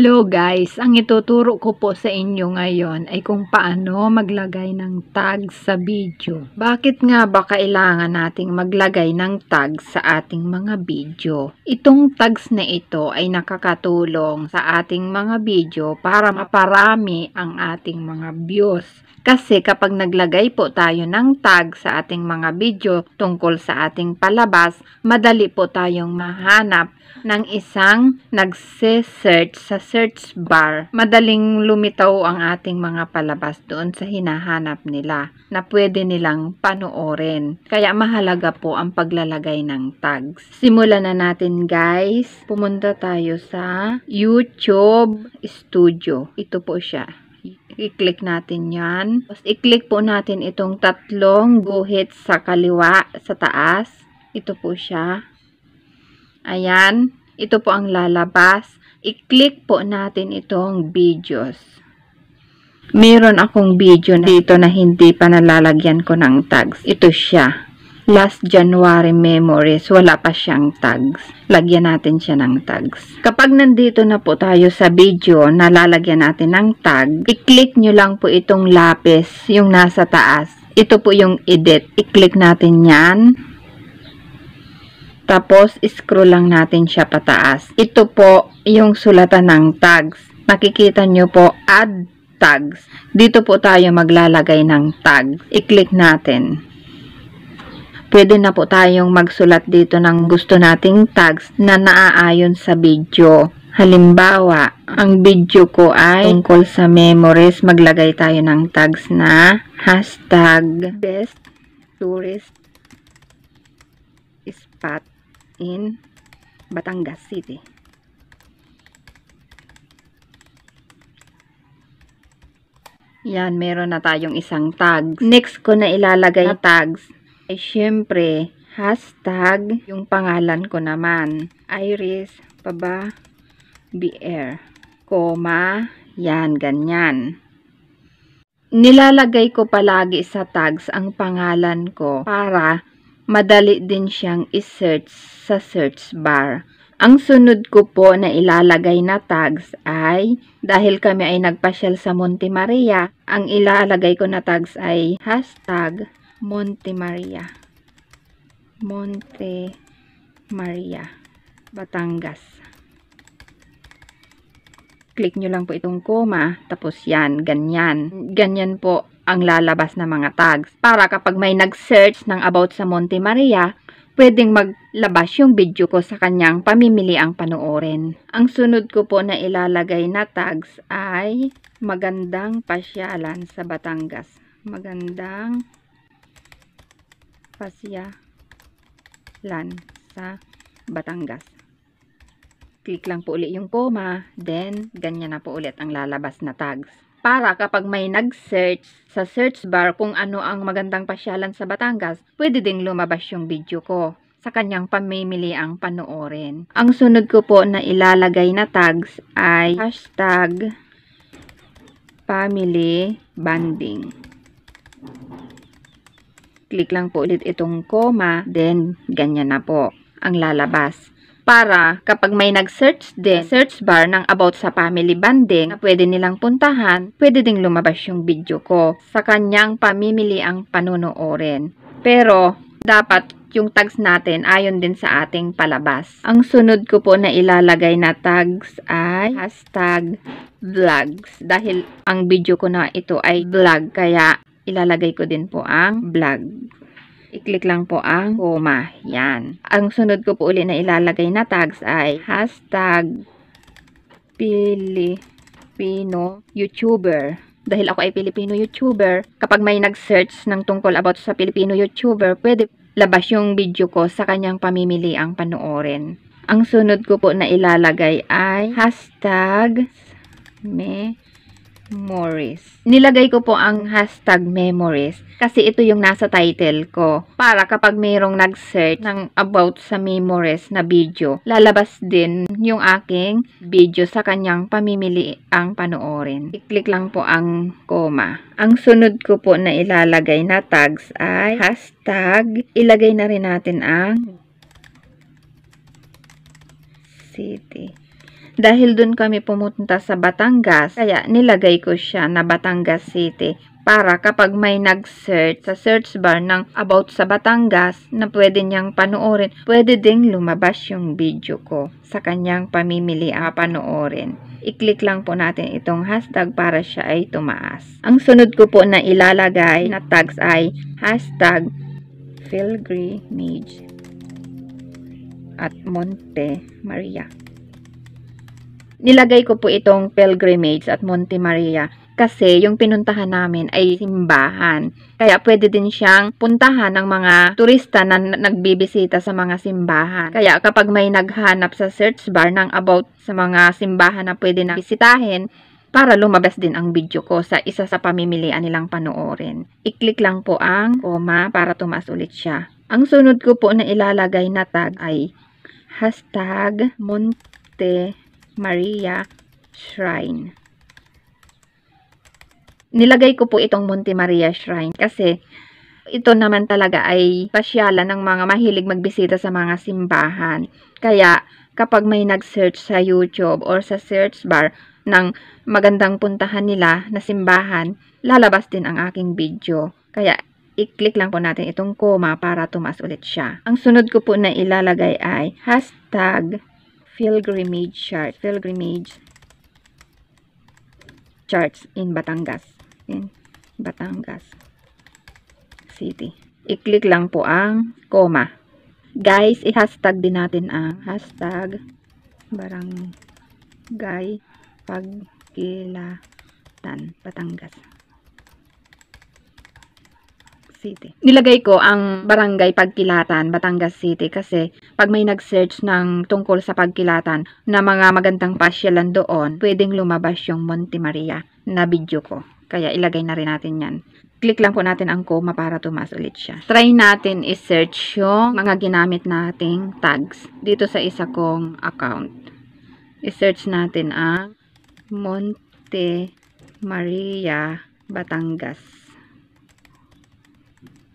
Hello guys, ang ituturo ko po sa inyo ngayon ay kung paano maglagay ng tag sa video. Bakit nga ba kailangan nating maglagay ng tag sa ating mga video? Itong tags na ito ay nakakatulong sa ating mga video para maparami ang ating mga views. Kasi kapag naglagay po tayo ng tag sa ating mga video tungkol sa ating palabas, madali po tayong mahanap ng isang nagse-search sa search bar. Madaling lumitaw ang ating mga palabas doon sa hinahanap nila na pwede nilang panoorin. Kaya mahalaga po ang paglalagay ng tags. Simulan na natin guys. Pumunta tayo sa YouTube Studio. Ito po siya i-click natin yan. Tapos, i-click po natin itong tatlong guhit sa kaliwa, sa taas. Ito po siya. Ayan. Ito po ang lalabas. I-click po natin itong videos. Meron akong video na dito na hindi pa nalalagyan ko ng tags. Ito siya last January memories, wala pa siyang tags. Lagyan natin siya ng tags. Kapag nandito na po tayo sa video na lalagyan natin ng tag, i-click nyo lang po itong lapis, yung nasa taas. Ito po yung edit. I-click natin yan. Tapos, scroll lang natin siya pataas. Ito po yung sulatan ng tags. Makikita nyo po, add tags. Dito po tayo maglalagay ng tags. I-click natin pwede na po tayong magsulat dito ng gusto nating tags na naaayon sa video. Halimbawa, ang video ko ay tungkol sa memories, maglagay tayo ng tags na hashtag best tourist spot in Batangas City. Yan, meron na tayong isang tag. Next ko na ilalagay tags ay eh, syempre hashtag yung pangalan ko naman. Iris Paba BR. Koma, yan, ganyan. Nilalagay ko palagi sa tags ang pangalan ko para madali din siyang isearch sa search bar. Ang sunod ko po na ilalagay na tags ay, dahil kami ay nagpasyal sa Monte Maria, ang ilalagay ko na tags ay hashtag Monte Maria. Monte Maria, Batangas. Click nyo lang po itong koma, tapos yan, ganyan. Ganyan po ang lalabas na mga tags. Para kapag may nag-search ng about sa Monte Maria, pwedeng maglabas yung video ko sa kanyang pamimili ang panoorin. Ang sunod ko po na ilalagay na tags ay magandang pasyalan sa Batangas. Magandang Aspasia Lan sa Batangas. Click lang po ulit yung comma, then ganyan na po ulit ang lalabas na tags. Para kapag may nag-search sa search bar kung ano ang magandang pasyalan sa Batangas, pwede ding lumabas yung video ko sa kanyang pamimili ang panoorin. Ang sunod ko po na ilalagay na tags ay hashtag family bonding i-click lang po ulit itong comma, then ganyan na po ang lalabas. Para kapag may nag-search din, search bar ng about sa family banding na pwede nilang puntahan, pwede ding lumabas yung video ko. Sa kanyang pamimili ang panonoorin. Pero, dapat yung tags natin ayon din sa ating palabas. Ang sunod ko po na ilalagay na tags ay hashtag vlogs dahil ang video ko na ito ay vlog kaya ilalagay ko din po ang vlog. I-click lang po ang comma. Yan. Ang sunod ko po uli na ilalagay na tags ay hashtag Filipino YouTuber dahil ako ay Filipino YouTuber, kapag may nag-search ng tungkol about sa Filipino YouTuber, pwede labas yung video ko sa kanyang pamimili ang panoorin. Ang sunod ko po na ilalagay ay hashtag me memories. Nilagay ko po ang hashtag memories kasi ito yung nasa title ko. Para kapag mayroong nag-search ng about sa memories na video, lalabas din yung aking video sa kanyang pamimili ang panoorin. I-click lang po ang comma. Ang sunod ko po na ilalagay na tags ay hashtag. Ilagay na rin natin ang city. Dahil dun kami pumunta sa Batangas, kaya nilagay ko siya na Batangas City para kapag may nag-search sa search bar ng about sa Batangas na pwede niyang panoorin, pwede ding lumabas yung video ko sa kanyang pamimili a ah, panoorin. I-click lang po natin itong hashtag para siya ay tumaas. Ang sunod ko po na ilalagay na tags ay hashtag pilgrimage at Monte Maria nilagay ko po itong pilgrimage at Monte Maria kasi yung pinuntahan namin ay simbahan. Kaya pwede din siyang puntahan ng mga turista na nagbibisita sa mga simbahan. Kaya kapag may naghanap sa search bar ng about sa mga simbahan na pwede na bisitahin, para lumabas din ang video ko sa isa sa pamimilian nilang panoorin. I-click lang po ang comma para tumas ulit siya. Ang sunod ko po na ilalagay na tag ay hashtag Monte Maria Shrine. Nilagay ko po itong Monte Maria Shrine kasi ito naman talaga ay pasyala ng mga mahilig magbisita sa mga simbahan. Kaya kapag may nag-search sa YouTube or sa search bar ng magandang puntahan nila na simbahan, lalabas din ang aking video. Kaya i-click lang po natin itong coma para tumas ulit siya. Ang sunod ko po na ilalagay ay hashtag pilgrimage chart, pilgrimage charts in Batangas. In Batangas City. I-click lang po ang comma. Guys, i-hashtag din natin ang hashtag barangay pagkilatan Batangas. City. Nilagay ko ang barangay pagkilatan, Batangas City kasi pag may nag-search ng tungkol sa pagkilatan na mga magandang pasyalan doon, pwedeng lumabas yung Monte Maria na video ko. Kaya ilagay na rin natin yan. Click lang po natin ang coma para tumas ulit siya. Try natin i-search yung mga ginamit nating tags dito sa isa kong account. I-search natin ang Monte Maria Batangas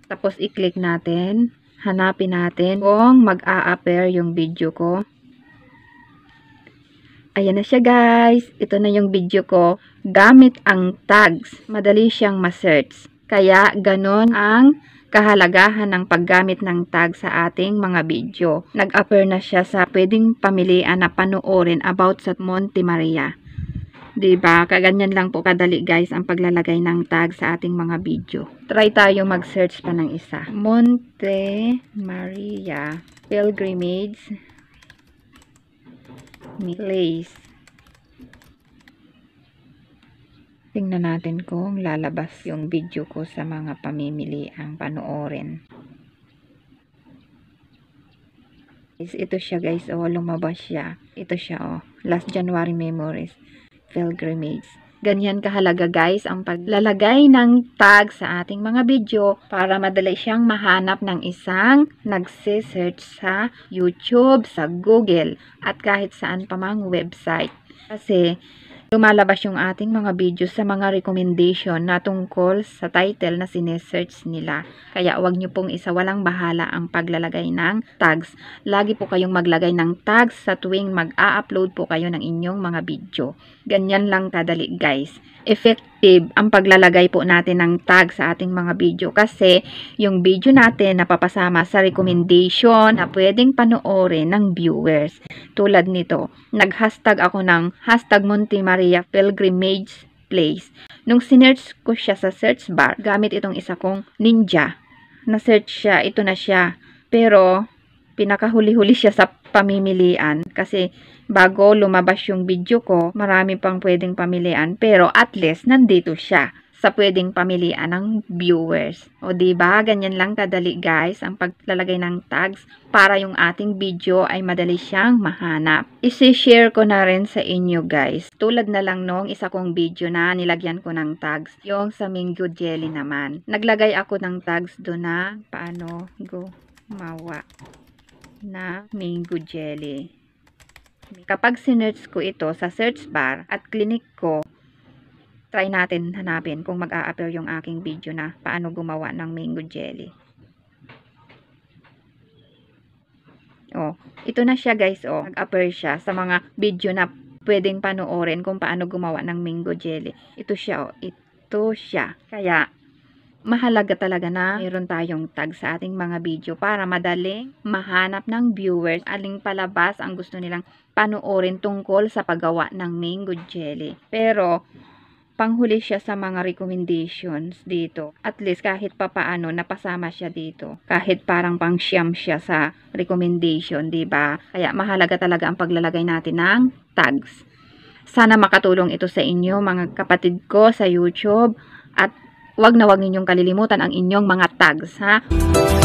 tapos, i-click natin. Hanapin natin kung mag-a-appear yung video ko. Ayan na siya guys. Ito na yung video ko. Gamit ang tags. Madali siyang ma-search. Kaya ganun ang kahalagahan ng paggamit ng tag sa ating mga video. Nag-appear na siya sa pwedeng pamilian na panoorin about sa Monte Maria. Diba? Kaganyan lang po kadali guys ang paglalagay ng tag sa ating mga video. Try tayo mag-search pa ng isa. Monte Maria Pilgrimage Place. Tingnan natin kung lalabas yung video ko sa mga pamimili ang panoorin. Ito siya guys, oh, lumabas siya. Ito siya, oh, last January memories pilgrimage. Ganyan kahalaga guys ang paglalagay ng tag sa ating mga video para madali siyang mahanap ng isang nagsisearch sa YouTube, sa Google at kahit saan pa mang website. Kasi Lumalabas yung ating mga videos sa mga recommendation na tungkol sa title na sinesearch nila. Kaya wag nyo pong isa walang bahala ang paglalagay ng tags. Lagi po kayong maglagay ng tags sa tuwing mag-a-upload po kayo ng inyong mga video. Ganyan lang kadali guys effective ang paglalagay po natin ng tag sa ating mga video kasi yung video natin napapasama sa recommendation na pwedeng panoorin ng viewers. Tulad nito, nag-hashtag ako ng hashtag Monte Maria Pilgrimage Place. Nung sinearch ko siya sa search bar, gamit itong isa kong ninja. Na-search siya, ito na siya. Pero, pinakahuli-huli siya sa pamimilian kasi bago lumabas yung video ko, marami pang pwedeng pamilian pero at least nandito siya sa pwedeng pamilian ng viewers. O ba diba? ganyan lang kadali guys ang paglalagay ng tags para yung ating video ay madali siyang mahanap. I-share ko na rin sa inyo guys. Tulad na lang nung isa kong video na nilagyan ko ng tags, yung sa Mingyu Jelly naman. Naglagay ako ng tags doon na paano gumawa na mango jelly. Kapag sinerch ko ito sa search bar at clinic ko, try natin hanapin kung mag-a-appear yung aking video na paano gumawa ng mango jelly. Oh, ito na siya guys, oh. Nag-appear siya sa mga video na pwedeng panoorin kung paano gumawa ng mango jelly. Ito siya, oh. Ito siya. Kaya, mahalaga talaga na mm. meron tayong tag sa ating mga video para madaling mahanap ng viewers aling palabas ang gusto nilang panoorin tungkol sa paggawa ng mango jelly. Pero, panghuli siya sa mga recommendations dito. At least kahit papaano napasama siya dito. Kahit parang pangsyam siya sa recommendation, 'di ba? Kaya mahalaga talaga ang paglalagay natin ng tags. Sana makatulong ito sa inyo mga kapatid ko sa YouTube at Huwag na huwag ninyong kalilimutan ang inyong mga tags, ha?